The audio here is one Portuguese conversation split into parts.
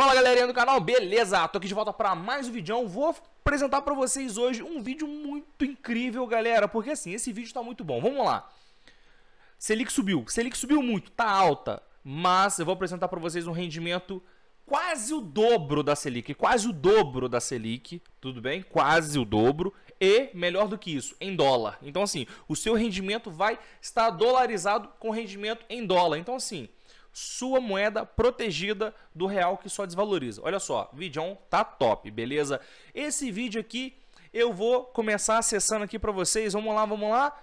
Fala galerinha do canal, beleza? Tô aqui de volta para mais um vídeo. Vou apresentar para vocês hoje um vídeo muito incrível, galera, porque assim, esse vídeo tá muito bom. Vamos lá. Selic subiu. Selic subiu muito, tá alta, mas eu vou apresentar para vocês um rendimento quase o dobro da Selic, quase o dobro da Selic, tudo bem? Quase o dobro e melhor do que isso, em dólar. Então assim, o seu rendimento vai estar dolarizado com rendimento em dólar. Então assim, sua moeda protegida do real que só desvaloriza. Olha só, vídeo tá top, beleza? Esse vídeo aqui eu vou começar acessando aqui para vocês. Vamos lá, vamos lá.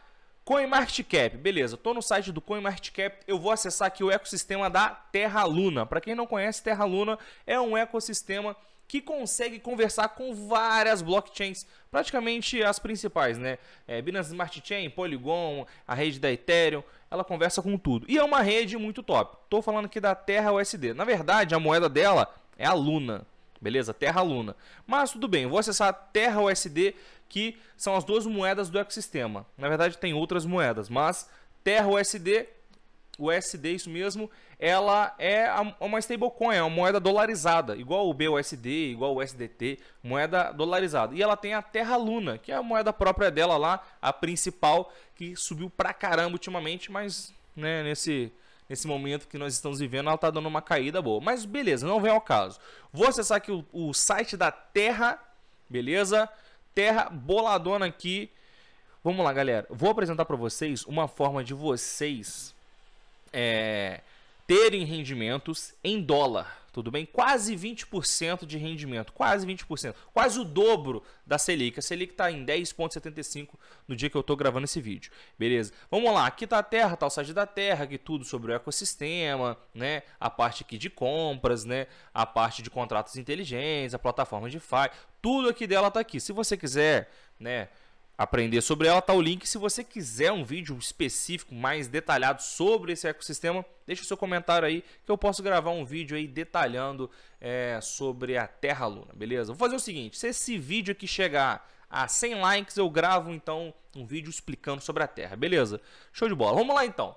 CoinMarketCap, beleza, estou no site do CoinMarketCap, eu vou acessar aqui o ecossistema da Terra Luna. Para quem não conhece, Terra Luna é um ecossistema que consegue conversar com várias blockchains, praticamente as principais, né? É, Binance Smart Chain, Polygon, a rede da Ethereum, ela conversa com tudo. E é uma rede muito top. Tô falando aqui da Terra USD. Na verdade, a moeda dela é a Luna, beleza? Terra Luna. Mas tudo bem, vou acessar a Terra USD, que são as duas moedas do ecossistema. Na verdade, tem outras moedas, mas Terra USD o USD, isso mesmo, ela é uma stablecoin, é uma moeda dolarizada, igual o BUSD, igual o USDT, moeda dolarizada. E ela tem a Terra Luna, que é a moeda própria dela lá, a principal, que subiu pra caramba ultimamente, mas né, nesse, nesse momento que nós estamos vivendo, ela tá dando uma caída boa. Mas beleza, não vem ao caso. Vou acessar aqui o, o site da Terra, beleza? Terra boladona aqui. Vamos lá, galera. Vou apresentar para vocês uma forma de vocês é, terem rendimentos em dólar, tudo bem? Quase 20% de rendimento, quase 20%, quase o dobro da Selic. A Selic está em 10,75 no dia que eu estou gravando esse vídeo, beleza? Vamos lá, aqui está a Terra, está o site da Terra, aqui tudo sobre o ecossistema, né? A parte aqui de compras, né? A parte de contratos inteligentes, a plataforma de FI, tudo aqui dela está aqui. Se você quiser, né? aprender sobre ela, tá o link. Se você quiser um vídeo específico, mais detalhado sobre esse ecossistema, deixa o seu comentário aí que eu posso gravar um vídeo aí detalhando é, sobre a Terra Luna, beleza? Vou fazer o seguinte, se esse vídeo aqui chegar a 100 likes, eu gravo então um vídeo explicando sobre a Terra, beleza? Show de bola, vamos lá então.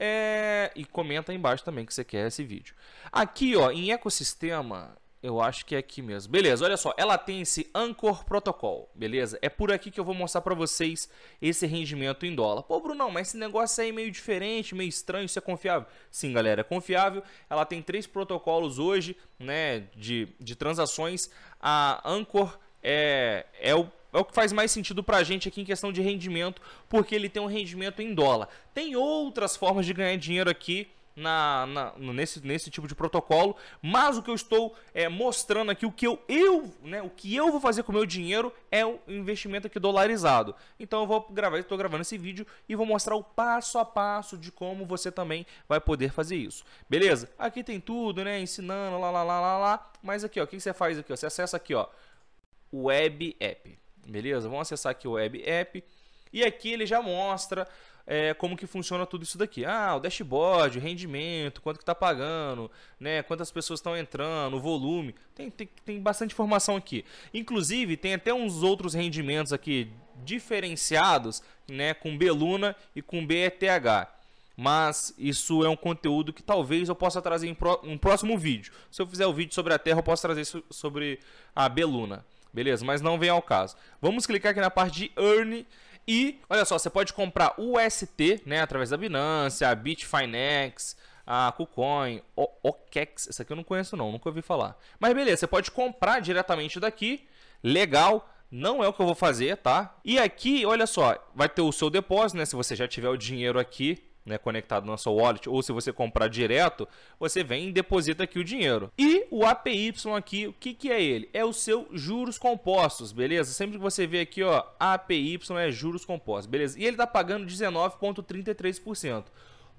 É... E comenta aí embaixo também que você quer esse vídeo. Aqui ó, em ecossistema, eu acho que é aqui mesmo. Beleza, olha só, ela tem esse Anchor Protocol, beleza? É por aqui que eu vou mostrar para vocês esse rendimento em dólar. Pô, Brunão, mas esse negócio aí é meio diferente, meio estranho, isso é confiável? Sim, galera, é confiável. Ela tem três protocolos hoje, né, de, de transações. A Anchor é, é o é o que faz mais sentido para a gente aqui em questão de rendimento, porque ele tem um rendimento em dólar. Tem outras formas de ganhar dinheiro aqui, na, na, nesse, nesse tipo de protocolo, mas o que eu estou é, mostrando aqui, o que eu, eu, né, o que eu vou fazer com o meu dinheiro é o investimento aqui dolarizado. Então eu vou gravar, estou gravando esse vídeo e vou mostrar o passo a passo de como você também vai poder fazer isso. Beleza? Aqui tem tudo, né, ensinando, lá, lá, lá, lá, lá, mas aqui, ó, o que você faz aqui, ó, você acessa aqui, ó, Web App. Beleza? Vamos acessar aqui o Web App. E aqui ele já mostra é, como que funciona tudo isso daqui. Ah, o dashboard, o rendimento, quanto que está pagando, né, quantas pessoas estão entrando, o volume. Tem, tem, tem bastante informação aqui. Inclusive, tem até uns outros rendimentos aqui diferenciados né, com Beluna e com BETH mas isso é um conteúdo que talvez eu possa trazer em um próximo vídeo. Se eu fizer o um vídeo sobre a Terra, eu posso trazer sobre a Beluna, beleza? Mas não vem ao caso. Vamos clicar aqui na parte de Earn e, olha só, você pode comprar UST, né, através da Binance, a Bitfinex, a KuCoin, o OKEx, essa aqui eu não conheço não, nunca ouvi falar. Mas beleza, você pode comprar diretamente daqui, legal, não é o que eu vou fazer, tá? E aqui, olha só, vai ter o seu depósito, né, se você já tiver o dinheiro aqui né, conectado na sua wallet, ou se você comprar direto, você vem e deposita aqui o dinheiro. E o APY aqui, o que, que é ele? É o seu juros compostos, beleza? Sempre que você vê aqui, ó, APY é juros compostos, beleza? E ele está pagando 19,33%.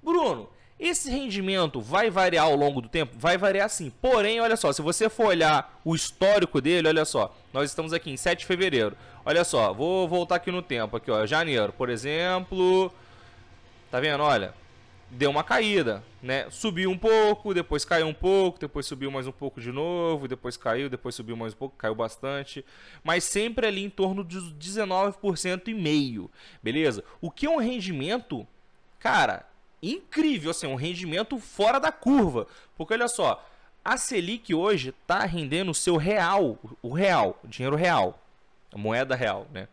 Bruno, esse rendimento vai variar ao longo do tempo? Vai variar sim. Porém, olha só, se você for olhar o histórico dele, olha só, nós estamos aqui em 7 de fevereiro. Olha só, vou voltar aqui no tempo, aqui ó, janeiro, por exemplo, Tá vendo? Olha, deu uma caída, né? Subiu um pouco, depois caiu um pouco, depois subiu mais um pouco de novo, depois caiu, depois subiu mais um pouco, caiu bastante, mas sempre ali em torno de 19% e meio, beleza? O que é um rendimento, cara, incrível, assim, um rendimento fora da curva, porque olha só, a Selic hoje está rendendo o seu real, o real, o dinheiro real, a moeda real, né?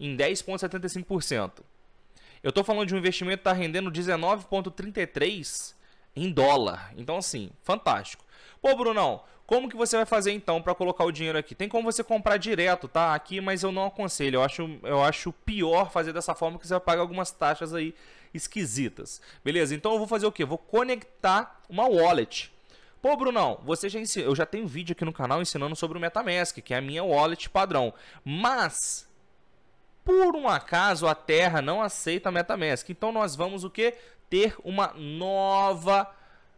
Em 10,75%. Eu estou falando de um investimento que tá rendendo 19,33 em dólar. Então, assim, fantástico. Pô, Brunão, como que você vai fazer então para colocar o dinheiro aqui? Tem como você comprar direto, tá? Aqui, mas eu não aconselho. Eu acho, eu acho pior fazer dessa forma que você vai pagar algumas taxas aí esquisitas. Beleza? Então eu vou fazer o quê? Eu vou conectar uma wallet. Pô, Brunão, você já ensinou, eu já tenho vídeo aqui no canal ensinando sobre o MetaMask, que é a minha wallet padrão. Mas por um acaso, a Terra não aceita MetaMask. Então nós vamos o que? Ter uma nova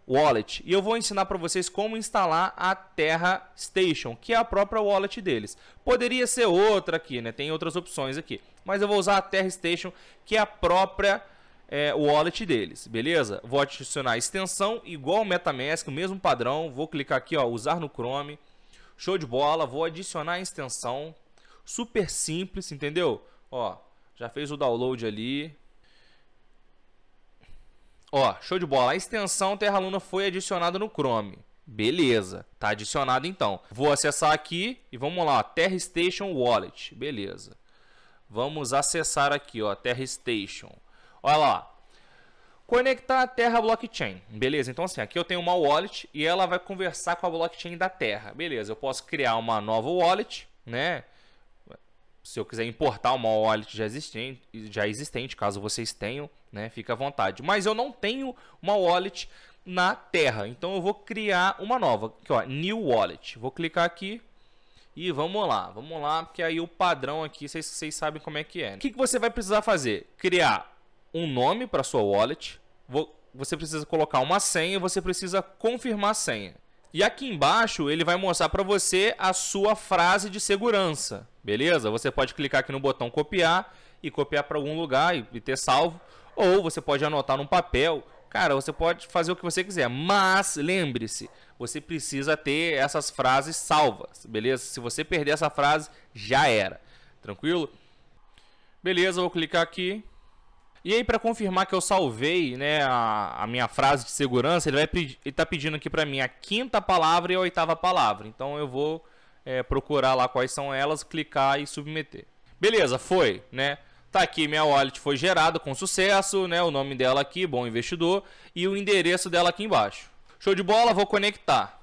wallet. E eu vou ensinar para vocês como instalar a Terra Station, que é a própria wallet deles. Poderia ser outra aqui, né? Tem outras opções aqui. Mas eu vou usar a Terra Station, que é a própria é, wallet deles, beleza? Vou adicionar extensão igual ao MetaMask, o mesmo padrão. Vou clicar aqui, ó, usar no Chrome. Show de bola, vou adicionar a extensão. Super simples, entendeu? Ó, já fez o download ali. Ó, show de bola. A extensão Terra Luna foi adicionada no Chrome. Beleza, tá adicionado então. Vou acessar aqui e vamos lá, Terra Station Wallet. Beleza. Vamos acessar aqui, ó, Terra Station. Olha lá. Conectar a Terra Blockchain. Beleza, então assim, aqui eu tenho uma wallet e ela vai conversar com a blockchain da Terra. Beleza, eu posso criar uma nova wallet, né? se eu quiser importar uma wallet já existente, já existente caso vocês tenham, né, fica à vontade. Mas eu não tenho uma wallet na Terra, então eu vou criar uma nova, ó, New Wallet. Vou clicar aqui e vamos lá, vamos lá, porque aí o padrão aqui vocês, vocês sabem como é que é. Né? O que, que você vai precisar fazer? Criar um nome para sua wallet, vou, você precisa colocar uma senha, você precisa confirmar a senha. E aqui embaixo ele vai mostrar para você a sua frase de segurança, beleza? Você pode clicar aqui no botão copiar e copiar para algum lugar e, e ter salvo, ou você pode anotar num papel. Cara, você pode fazer o que você quiser, mas lembre-se, você precisa ter essas frases salvas, beleza? Se você perder essa frase, já era. Tranquilo? Beleza, vou clicar aqui. E aí, para confirmar que eu salvei né, a, a, minha frase de segurança, ele tá pedindo aqui para mim a quinta palavra e a oitava palavra. Então eu vou é, procurar lá quais são elas, clicar e submeter. Beleza, foi, né? Tá aqui, minha wallet foi gerada com sucesso, né? O nome dela aqui, bom investidor, e o endereço dela aqui embaixo. Show de bola, vou conectar.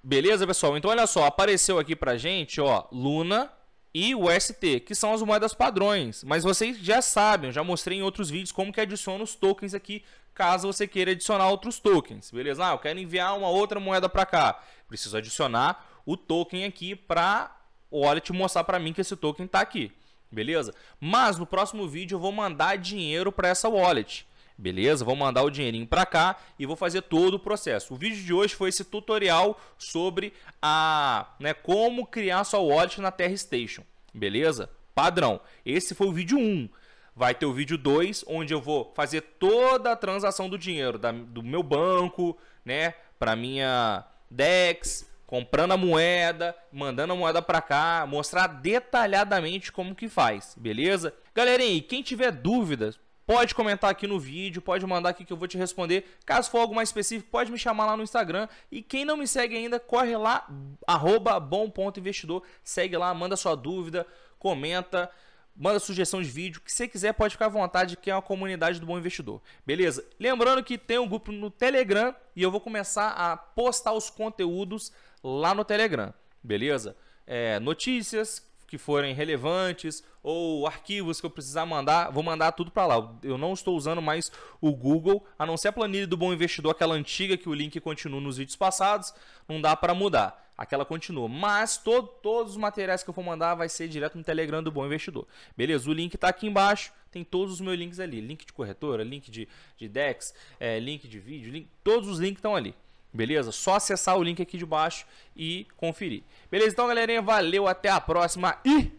Beleza, pessoal? Então olha só, apareceu aqui pra gente, ó, Luna, e o ST, que são as moedas padrões. Mas vocês já sabem, eu já mostrei em outros vídeos como que adiciona os tokens aqui, caso você queira adicionar outros tokens, beleza? Ah, eu quero enviar uma outra moeda para cá. Preciso adicionar o token aqui para o wallet mostrar para mim que esse token está aqui, beleza? Mas no próximo vídeo eu vou mandar dinheiro para essa wallet. Beleza? Vou mandar o dinheirinho para cá e vou fazer todo o processo. O vídeo de hoje foi esse tutorial sobre a, né, como criar sua wallet na Terra Station. Beleza? Padrão. Esse foi o vídeo 1. Vai ter o vídeo 2, onde eu vou fazer toda a transação do dinheiro da, do meu banco, né, para minha Dex, comprando a moeda, mandando a moeda para cá, mostrar detalhadamente como que faz, beleza? Galerinha, e quem tiver dúvidas, pode comentar aqui no vídeo, pode mandar aqui que eu vou te responder. Caso for algo mais específico, pode me chamar lá no Instagram. E quem não me segue ainda, corre lá, arroba bom.investidor, segue lá, manda sua dúvida, comenta, manda sugestão de vídeo, que você quiser pode ficar à vontade, que é uma comunidade do Bom Investidor. Beleza? Lembrando que tem um grupo no Telegram e eu vou começar a postar os conteúdos lá no Telegram. Beleza? É, notícias, que forem relevantes ou arquivos que eu precisar mandar, vou mandar tudo para lá. Eu não estou usando mais o Google, a não ser a planilha do Bom Investidor, aquela antiga que o link continua nos vídeos passados, não dá para mudar. Aquela continua, mas todos os materiais que eu for mandar vai ser direto no Telegram do Bom Investidor. Beleza, o link está aqui embaixo, tem todos os meus links ali. Link de corretora, link de, de DEX, é, link de vídeo, link, todos os links estão ali. Beleza? Só acessar o link aqui de baixo e conferir. Beleza? Então, galerinha, valeu, até a próxima e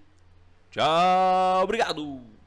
tchau, obrigado!